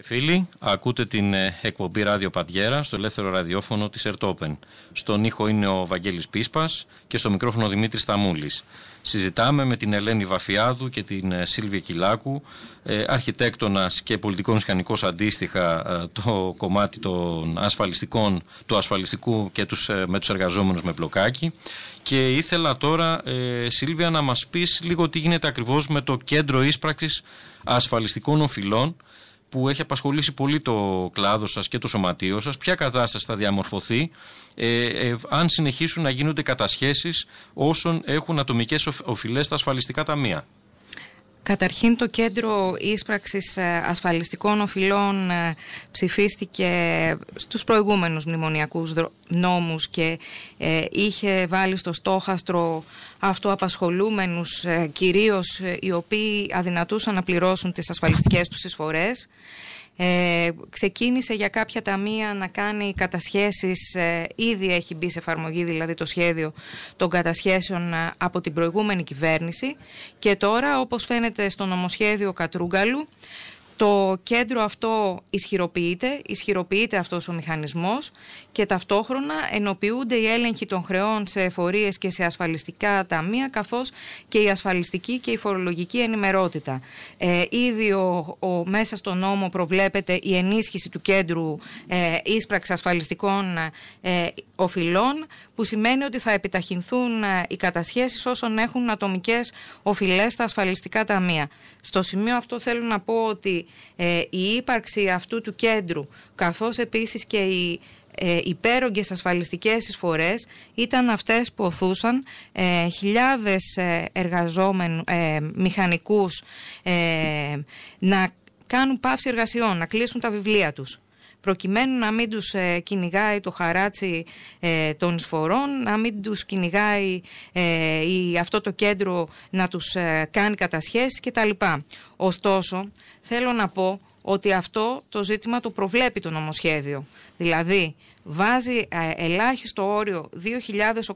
και φίλοι, ακούτε την ε, εκπομπή Ράδιο Παντιέρα στο ελεύθερο ραδιόφωνο της Ερτόπεν. Στον ήχο είναι ο Βαγγέλης Πίσπας και στο μικρόφωνο ο Δημήτρης Θαμούλης. Συζητάμε με την Ελένη Βαφιάδου και την ε, Σίλβια Κυλάκου, ε, αρχιτέκτονας και πολιτικό μηχανικός αντίστοιχα το κομμάτι των ασφαλιστικών, του ασφαλιστικού και τους, με τους εργαζόμενους με πλοκάκι. Και ήθελα τώρα, Σίλβια, να μας πεις λίγο τι γίνεται ακριβώς με το κέντρο ίσπραξης ασφαλιστικών οφειλών, που έχει απασχολήσει πολύ το κλάδο σας και το σωματείο σας, ποια κατάσταση θα διαμορφωθεί ε, ε, αν συνεχίσουν να γίνονται κατασχέσεις όσων έχουν ατομικές οφειλές στα ασφαλιστικά ταμεία. Καταρχήν το κέντρο ίσπραξης ε, ασφαλιστικών οφειλών ε, ψηφίστηκε στους προηγούμενους μνημονιακούς νόμους και ε, είχε βάλει στο στόχαστρο αυτοαπασχολούμενους κυρίως οι οποίοι αδυνατούσαν να πληρώσουν τις ασφαλιστικές τους εισφορές. Ε, ξεκίνησε για κάποια ταμεία να κάνει κατασχέσεις, ε, ήδη έχει μπει σε εφαρμογή δηλαδή το σχέδιο των κατασχέσεων ε, από την προηγούμενη κυβέρνηση και τώρα όπως φαίνεται στο νομοσχέδιο Κατρούγκαλου το κέντρο αυτό ισχυροποιείται, ισχυροποιείται αυτός ο μηχανισμός και ταυτόχρονα ενοποιούνται οι έλεγχοι των χρεών σε εφορίες και σε ασφαλιστικά ταμεία καθώς και η ασφαλιστική και η φορολογική ενημερότητα. Ε, ήδη ο, μέσα στο νόμο προβλέπεται η ενίσχυση του κέντρου ε, ασφαλιστικών ε, οφειλών, που σημαίνει ότι θα επιταχυνθούν ε, οι κατασχέσεις όσων έχουν ατομικές οφειλές στα ασφαλιστικά ταμεία. Στο σημείο αυτό θέλω να πω ότι ε, η ύπαρξη αυτού του κέντρου, καθώς επίσης και οι ε, υπέρογγες ασφαλιστικές εισφορές ήταν αυτές που οθούσαν ε, χιλιάδες εργαζόμενους, μηχανικούς να κάνουν πάυση εργασιών, να κλείσουν τα βιβλία τους προκειμένου να μην τους ε, κυνηγάει το χαράτσι ε, των σφορών, να μην τους κυνηγάει ε, αυτό το κέντρο να τους κάνει κατασχέσεις κτλ. Ωστόσο, θέλω να πω ότι αυτό το ζήτημα το προβλέπει το νομοσχέδιο. Δηλαδή, βάζει ε, ελάχιστο όριο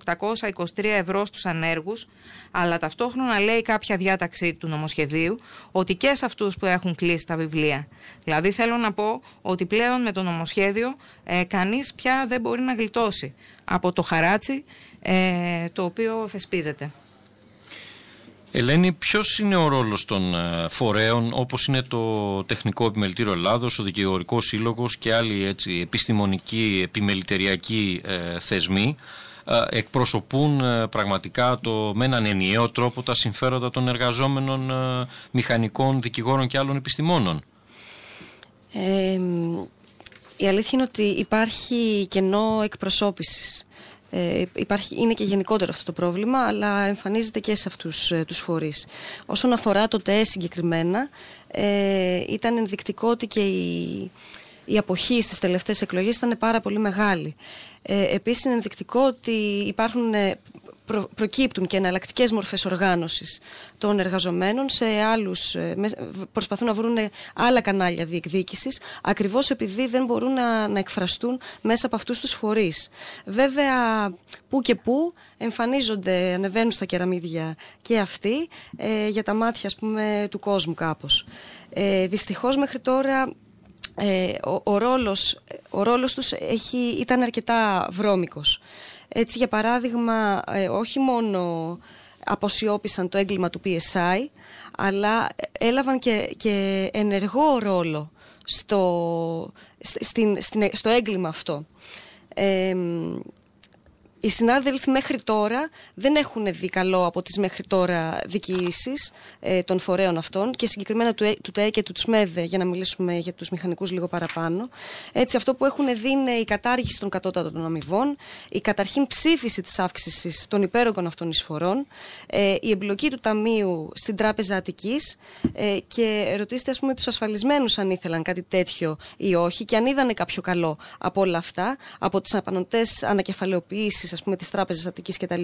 2.823 ευρώ στους ανέργους, αλλά ταυτόχρονα λέει κάποια διάταξη του νομοσχεδίου ότι και σε αυτούς που έχουν κλείσει τα βιβλία. Δηλαδή θέλω να πω ότι πλέον με το νομοσχέδιο ε, κανείς πια δεν μπορεί να γλιτώσει από το χαράτσι ε, το οποίο θεσπίζεται. Ελένη, ποιος είναι ο ρόλος των ε, φορέων όπως είναι το Τεχνικό Επιμελητήριο Ελλάδος, ο Δικαιωρικό Σύλλογος και άλλοι έτσι, επιστημονικοί επιμελητεριακοί ε, θεσμοί ε, εκπροσωπούν ε, πραγματικά το, με έναν ενιαίο τρόπο τα συμφέροντα των εργαζόμενων μηχανικών, δικηγόρων και άλλων επιστημόνων. η αλήθεια είναι ότι υπάρχει κενό εκπροσώπησης. Ε, είναι και γενικότερο αυτό το πρόβλημα, αλλά εμφανίζεται και σε αυτούς ε, τους φορείς. Όσον αφορά το ΤΕ συγκεκριμένα, ε, ήταν ενδεικτικό ότι και η, η αποχή στις τελευταίες εκλογές ήταν πάρα πολύ μεγάλη. Ε, επίσης είναι ενδεικτικό ότι υπάρχουν ε, προκύπτουν και εναλλακτικές μορφές οργάνωσης των εργαζομένων, σε ε, προσπαθούν να βρουν άλλα κανάλια διεκδίκησης, ακριβώς επειδή δεν μπορούν να, εκφραστούν μέσα από αυτούς τους φορείς. Βέβαια, που και που εμφανίζονται, ανεβαίνουν στα κεραμίδια και αυτοί, ε, για τα μάτια πούμε, του κόσμου κάπως. Ε, δυστυχώς μέχρι τώρα ε, ο, ο, ρόλος, τους έχει, ήταν αρκετά βρώμικος. Έτσι για παράδειγμα ε, όχι μόνο αποσιώπησαν το έγκλημα του PSI αλλά έλαβαν και, και ενεργό ρόλο στο, στην, στο έγκλημα αυτό οι συνάδελφοι μέχρι τώρα δεν έχουν δει καλό από τις μέχρι τώρα δικηήσεις ε, των φορέων αυτών και συγκεκριμένα του, ε, του και του ΤΣΜΕΔΕ για να μιλήσουμε για τους μηχανικούς λίγο παραπάνω. Έτσι αυτό που έχουν δει είναι η κατάργηση των κατώτατων αμοιβών, η καταρχήν ψήφιση της αύξησης των υπέρογων αυτών εισφορών, ε, η εμπλοκή του Ταμείου στην Τράπεζα Αττικής ε, και ρωτήστε ας πούμε τους ασφαλισμένους αν ήθελαν κάτι τέτοιο ή όχι και αν είδανε κάποιο καλό από όλα αυτά, από τις ανακεφαλαιοποιήσεις ας πούμε, της Τράπεζας Αττικής κτλ.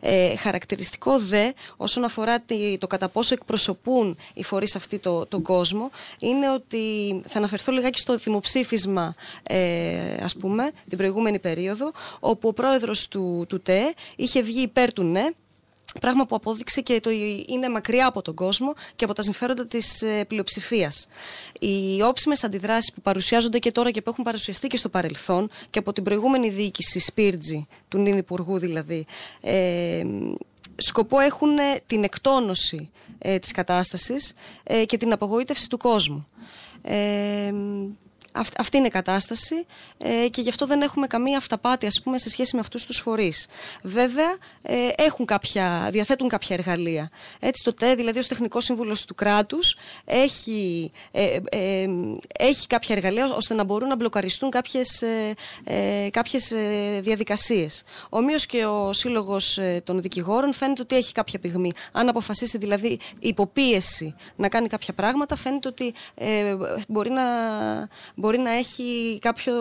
Ε, χαρακτηριστικό δε όσον αφορά το κατά πόσο εκπροσωπούν οι φορείς αυτοί το, τον κόσμο είναι ότι θα αναφερθώ λιγάκι στο δημοψήφισμα ε, ας πούμε την προηγούμενη περίοδο όπου ο πρόεδρος του, του ΤΕ είχε βγει υπέρ του ΝΕ ναι, Πράγμα που απόδειξε και το είναι μακριά από τον κόσμο και από τα συμφέροντα της ε, πλειοψηφίας. Οι όψιμες αντιδράσεις που παρουσιάζονται και τώρα και που έχουν παρουσιαστεί και στο παρελθόν και από την προηγούμενη διοίκηση Σπίρτζη, του νυν Υπουργού δηλαδή, ε, σκοπό έχουν ε, την εκτόνωση ε, της κατάστασης ε, και την απογοήτευση του κόσμου. Ε, αυτή είναι η κατάσταση ε, και γι' αυτό δεν έχουμε καμία αυταπάτη ας πούμε, σε σχέση με αυτούς τους φορείς. Βέβαια, ε, έχουν κάποια, διαθέτουν κάποια εργαλεία. Έτσι, το ΤΕ, δηλαδή ως τεχνικός σύμβουλος του κράτους, έχει, ε, ε, έχει κάποια εργαλεία ώστε να μπορούν να μπλοκαριστούν κάποιες, κάποιες διαδικασίες. Ομοίως και ο Σύλλογος των Δικηγόρων φαίνεται ότι έχει κάποια πυγμή. Αν αποφασίσει δηλαδή υποπίεση να κάνει κάποια πράγματα, φαίνεται ότι μπορεί να μπορεί να έχει κάποιο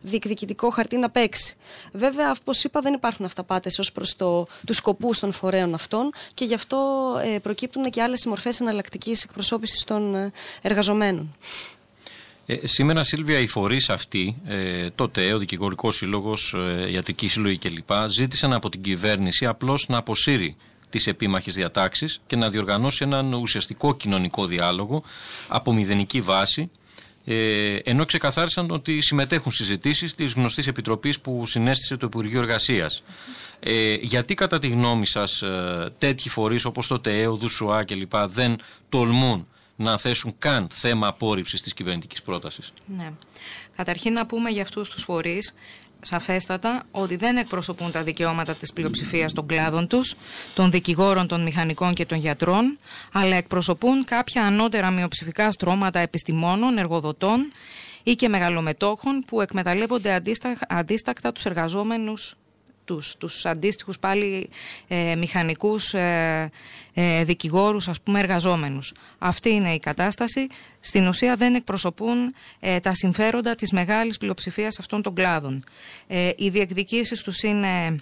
διεκδικητικό χαρτί να παίξει. Βέβαια, όπως είπα, δεν υπάρχουν αυταπάτες ως προς το, τους σκοπούς των φορέων αυτών και γι' αυτό ε, προκύπτουν και άλλες μορφές εναλλακτικής εκπροσώπησης των ε, εργαζομένων. Ε, σήμερα, Σίλβια, οι φορείς αυτοί, ε, τότε ο Δικηγορικός Σύλλογος, ε, η Αττική Σύλλογη κλπ., ζήτησαν από την κυβέρνηση απλώς να αποσύρει τις επίμαχες διατάξεις και να διοργανώσει έναν ουσιαστικό κοινωνικό διάλογο από μηδενική βάση ε, ενώ ξεκαθάρισαν ότι συμμετέχουν συζητήσεις της γνωστής επιτροπής που συνέστησε το Υπουργείο Εργασίας. Ε, γιατί, κατά τη γνώμη σας, ε, τέτοιοι φορείς όπως το ο και κλπ. δεν τολμούν να θέσουν καν θέμα απόρριψης της κυβερνητικής πρότασης. Ναι. Καταρχήν να πούμε για αυτούς τους φορείς σαφέστατα ότι δεν εκπροσωπούν τα δικαιώματα της πλειοψηφίας των κλάδων τους, των δικηγόρων, των μηχανικών και των γιατρών, αλλά εκπροσωπούν κάποια ανώτερα μειοψηφικά στρώματα επιστημόνων, εργοδοτών ή και μεγαλομετόχων που εκμεταλλεύονται αντίστακτα τους εργαζόμενους τους, τους αντίστοιχους πάλι ε, μηχανικούς ε, ε, δικηγόρους, ας πούμε εργαζόμενους. Αυτή είναι η κατάσταση. Στην ουσία δεν εκπροσωπούν ε, τα συμφέροντα της μεγάλης πλειοψηφίας αυτών των κλάδων. Οι διεκδικήσεις τους είναι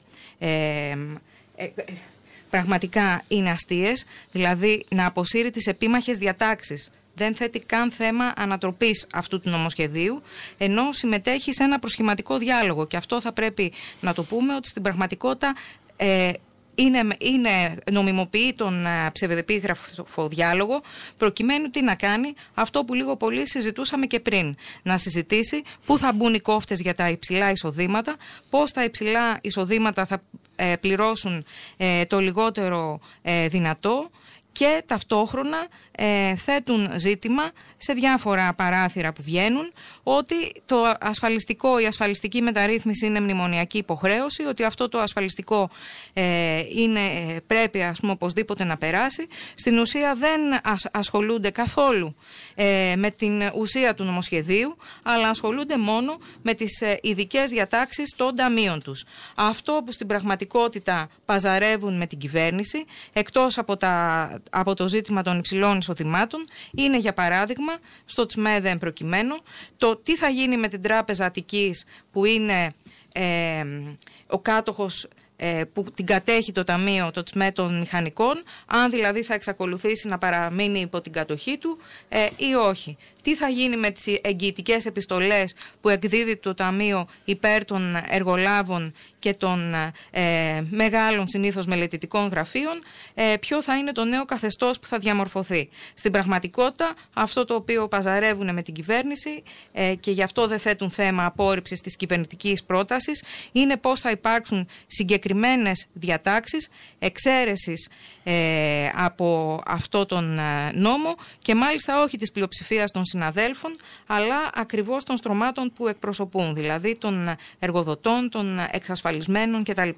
πραγματικά είναι αστείες, δηλαδή να αποσύρει τις επίμαχες διατάξεις δεν θέτει καν θέμα ανατροπής αυτού του νομοσχεδίου, ενώ συμμετέχει σε ένα προσχηματικό διάλογο. Και αυτό θα πρέπει να το πούμε ότι στην πραγματικότητα ε, είναι, είναι νομιμοποιεί τον ε, ψευδεπίγραφο διάλογο προκειμένου τι να κάνει αυτό που λίγο πολύ συζητούσαμε και πριν. Να συζητήσει πού θα μπουν οι κόφτες για τα υψηλά εισοδήματα, πώς τα υψηλά εισοδήματα θα ε, πληρώσουν το λιγότερο δυνατό και ταυτόχρονα ε, θέτουν ζήτημα σε διάφορα παράθυρα που βγαίνουν ότι το ασφαλιστικό, η ασφαλιστική μεταρρύθμιση είναι μνημονιακή υποχρέωση, ότι αυτό το ασφαλιστικό ε, είναι, ε, πρέπει ας πούμε οπωσδήποτε να περάσει. Στην ουσία δεν ασχολούνται καθόλου με την ουσία του νομοσχεδίου, αλλά ασχολούνται μόνο με τις ειδικές διατάξεις των ταμείων τους. Αυτό που στην πραγματικότητα παζαρεύουν με την κυβέρνηση, εκτός από τα από το ζήτημα των υψηλών εισοδημάτων είναι για παράδειγμα στο ΤΣΜΕΔΕ προκειμένου το τι θα γίνει με την Τράπεζα Αττικής που είναι ε, ο κάτοχος ε, που την κατέχει το Ταμείο το ΤΣΜΕ των Μηχανικών, αν δηλαδή θα εξακολουθήσει να παραμείνει υπό την κατοχή του ε, ή όχι. Τι θα γίνει με τις εγγυητικές επιστολές που εκδίδει το Ταμείο υπέρ των εργολάβων και των ε, μεγάλων συνήθως μελετητικών γραφείων, ε, ποιο θα είναι το νέο καθεστώς που θα διαμορφωθεί. Στην πραγματικότητα αυτό το οποίο παζαρεύουν με την κυβέρνηση ε, και γι' αυτό δεν θέτουν θέμα απόρριψης της κυβερνητικής πρότασης είναι πώς θα υπάρξουν συγκεκριμένε συγκεκριμένες διατάξεις εξαίρεσης ε, από αυτό τον ε, νόμο και μάλιστα όχι της πλειοψηφίας των συναδέλφων αλλά ακριβώς των στρωμάτων που εκπροσωπούν, δηλαδή των εργοδοτών, των εξασφαλισμένων κτλ.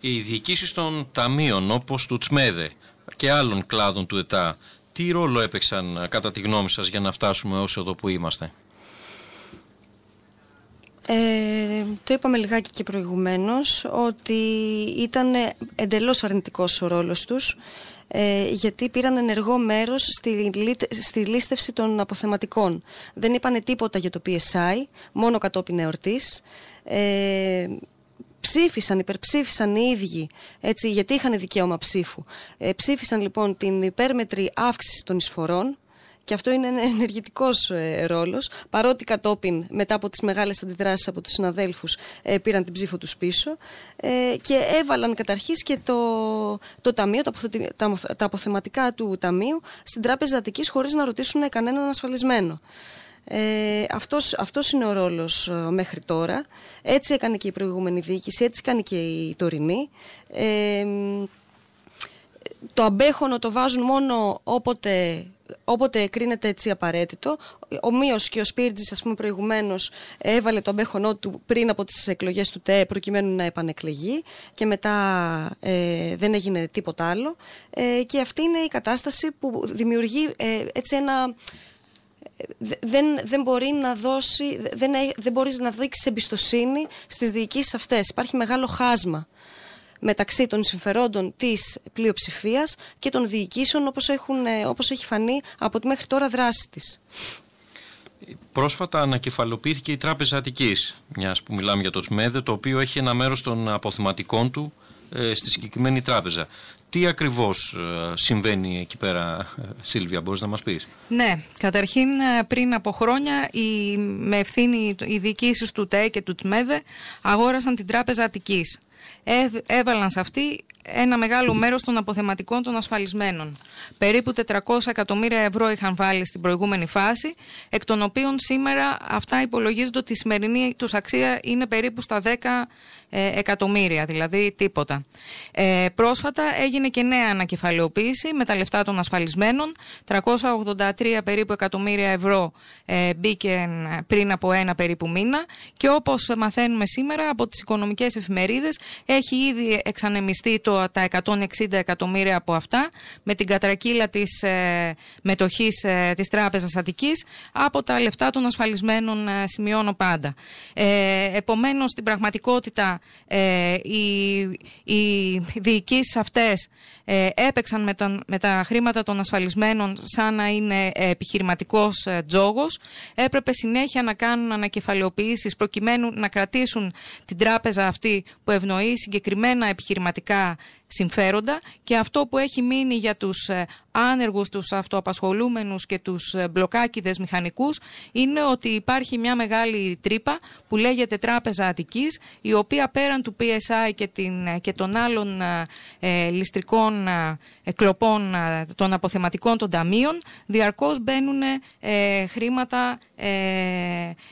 Οι διοικήσεις των ταμείων όπως του Τσμέδε και άλλων κλάδων του ΕΤΑ τι ρόλο έπαιξαν ε, κατά τη γνώμη σας για να φτάσουμε όσο εδώ που είμαστε. Ε, το είπαμε λιγάκι και προηγουμένως ότι ήταν εντελώς αρνητικός ο ρόλος τους ε, γιατί πήραν ενεργό μέρος στη, στη λίστευση των αποθεματικών. Δεν είπανε τίποτα για το PSI, μόνο κατόπιν εορτής. Ε, ψήφισαν, υπερψήφισαν οι ίδιοι, έτσι, γιατί είχαν δικαίωμα ψήφου. Ε, ψήφισαν λοιπόν την υπέρμετρη αύξηση των εισφορών, και αυτό είναι ένα ενεργητικός ε, ρόλος. Παρότι κατόπιν, μετά από τις μεγάλες αντιδράσεις από τους συναδέλφους, ε, πήραν την ψήφο τους πίσω ε, και έβαλαν καταρχής και το, το ταμείο, τα αποθεματικά του ταμείου στην Τράπεζα Αττικής χωρίς να ρωτήσουν κανέναν ασφαλισμένο. Ε, αυτός, αυτός είναι ο ρόλος μέχρι τώρα. Έτσι έκανε και η προηγούμενη διοίκηση, έτσι έκανε και η τωρινή. Ε, το αμπέχονο το βάζουν μόνο όποτε όποτε κρίνεται έτσι απαραίτητο. Ο και ο Σπίρτζης, ας πούμε, προηγουμένως έβαλε τον μπέχονό του πριν από τις εκλογές του ΤΕ προκειμένου να επανεκλεγεί και μετά ε, δεν έγινε τίποτα άλλο. Ε, και αυτή είναι η κατάσταση που δημιουργεί ε, έτσι ένα δεν, δεν μπορεί να δώσει, δεν, δεν να δείξεις εμπιστοσύνη στις διοικήσεις αυτές. Υπάρχει μεγάλο χάσμα μεταξύ των συμφερόντων της πλειοψηφίας και των διοικήσεων όπως ε, όπως έχει φανεί από τη μέχρι τώρα δράση της. Πρόσφατα ανακεφαλοποιήθηκε η Τράπεζα Αττικής, μιας που μιλάμε για το ΤΣΜΕΔΕ, το οποίο έχει ένα μέρος των αποθυματικών του ε, στη συγκεκριμένη τράπεζα. Τι ακριβώς ε, συμβαίνει εκεί πέρα, ε, Σίλβια, μπορείς να μας πεις. Ναι, καταρχήν πριν από χρόνια με ευθύνη οι διοικήσεις του ΤΕ και του ΤΜΕΔΕ αγόρασαν την Τράπεζα Αττικής έβαλαν σε αυτή ένα μεγάλο μέρος των αποθεματικών των ασφαλισμένων. Περίπου 400 εκατομμύρια ευρώ είχαν βάλει στην προηγούμενη φάση, εκ των οποίων σήμερα αυτά υπολογίζονται ότι η σημερινή τους αξία είναι περίπου στα 10 ε, εκατομμύρια, δηλαδή τίποτα. Ε, πρόσφατα έγινε και νέα ανακεφαλαιοποίηση με τα λεφτά των ασφαλισμένων. 383 περίπου εκατομμύρια ευρώ ε, μπήκε πριν από ένα περίπου μήνα και όπως μαθαίνουμε σήμερα από τις οικονομικές εφημερίδες έχει ήδη εξανεμιστεί το, τα 160 εκατομμύρια από αυτά με την κατρακύλα της ε, μετοχής ε, της Τράπεζας Αττικής από τα λεφτά των ασφαλισμένων, ε, σημειώνω πάντα. Ε, Επομένως, στην πραγματικότητα, ε, οι, οι αυτές αυτές ε, έπαιξαν με, τα χρήματα των ασφαλισμένων σαν να είναι ε, επιχειρηματικός τζόγος. Έπρεπε συνέχεια να κάνουν ανακεφαλαιοποιήσεις προκειμένου να κρατήσουν την τράπεζα αυτή που ευνοεί συγκεκριμένα επιχειρηματικά συμφέροντα και αυτό που έχει μείνει για τους ε, άνεργους, τους αυτοαπασχολούμενους και τους ε, μπλοκάκιδες μηχανικούς είναι ότι υπάρχει μια μεγάλη τρύπα που λέγεται Τράπεζα Αττικής η οποία πέραν του PSI και, την, ε, και των άλλων ε, ληστρικών κλοπών των αποθεματικών των ταμείων διαρκώς μπαίνουν ε, χρήματα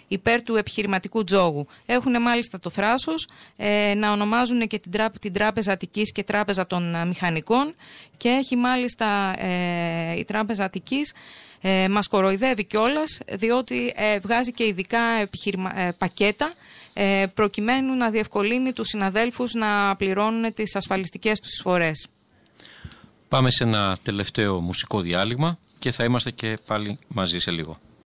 υπέρ του επιχειρηματικού τζόγου. Έχουν μάλιστα το θράσος να ονομάζουν και την, Τράπεζα Αττικής και Τράπεζα Τράπεζα των ε, Μηχανικών και έχει μάλιστα ε, η Τράπεζα Αττικής ε, μας κοροϊδεύει κιόλας, διότι ε, βγάζει και ειδικά επιχειρημα... Ε, πακέτα προκειμένου να διευκολύνει τους συναδέλφους να πληρώνουν τις ασφαλιστικές τους εισφορές. Πάμε σε ένα τελευταίο μουσικό διάλειμμα και θα είμαστε και πάλι μαζί σε λίγο.